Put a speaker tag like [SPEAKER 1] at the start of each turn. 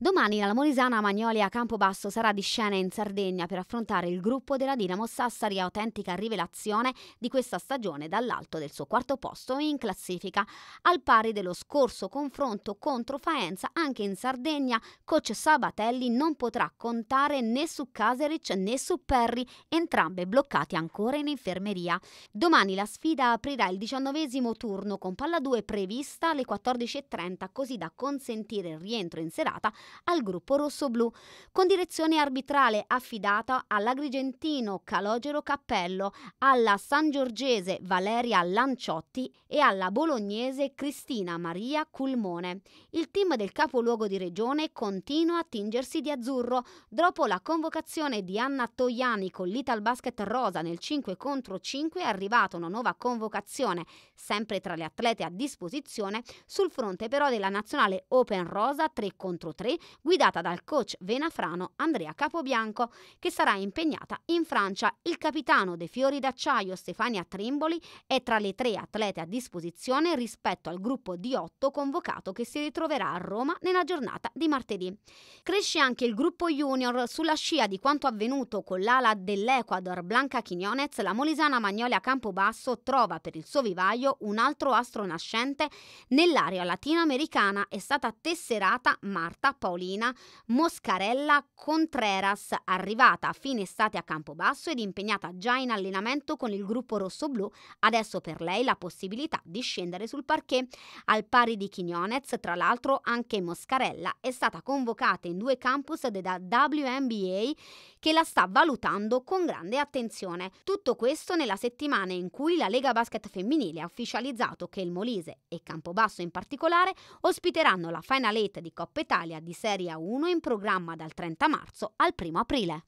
[SPEAKER 1] Domani la Molisana Magnoli Magnolia Campobasso sarà di scena in Sardegna per affrontare il gruppo della Dinamo Sassari, autentica rivelazione di questa stagione dall'alto del suo quarto posto in classifica, al pari dello scorso confronto contro Faenza anche in Sardegna, coach Sabatelli non potrà contare né su Caseric né su Perry, entrambe bloccati ancora in infermeria. Domani la sfida aprirà il diciannovesimo turno con palla 2 prevista alle 14.30 così da consentire il rientro in serata al gruppo rossoblù, con direzione arbitrale affidata all'agrigentino Calogero Cappello, alla sangiorgese Valeria Lanciotti e alla bolognese Cristina Maria Culmone. Il team del capoluogo di regione continua a tingersi di azzurro dopo la convocazione di Anna Togliani con l'Ital Basket Rosa nel 5 contro 5 è arrivata una nuova convocazione, sempre tra le atlete a disposizione, sul fronte però della nazionale Open Rosa 3 contro 3 guidata dal coach venafrano Andrea Capobianco, che sarà impegnata in Francia. Il capitano dei Fiori d'Acciaio Stefania Trimboli è tra le tre atlete a disposizione rispetto al gruppo di otto convocato che si ritroverà a Roma nella giornata di martedì. Cresce anche il gruppo junior sulla scia di quanto avvenuto con l'ala dell'Ecuador Blanca Quinones, la molisana Magnolia Campobasso trova per il suo vivaio un altro astro nascente nell'area latinoamericana è stata tesserata Marta Porto Paolina Moscarella Contreras, arrivata a fine estate a Campobasso ed impegnata già in allenamento con il gruppo rosso-blu, adesso per lei la possibilità di scendere sul parquet. Al pari di Chignonez, tra l'altro, anche Moscarella è stata convocata in due campus della WNBA che la sta valutando con grande attenzione. Tutto questo nella settimana in cui la Lega Basket Femminile ha ufficializzato che il Molise e Campobasso in particolare ospiteranno la Final 8 di Coppa Italia di serie A1 in programma dal 30 marzo al 1 aprile.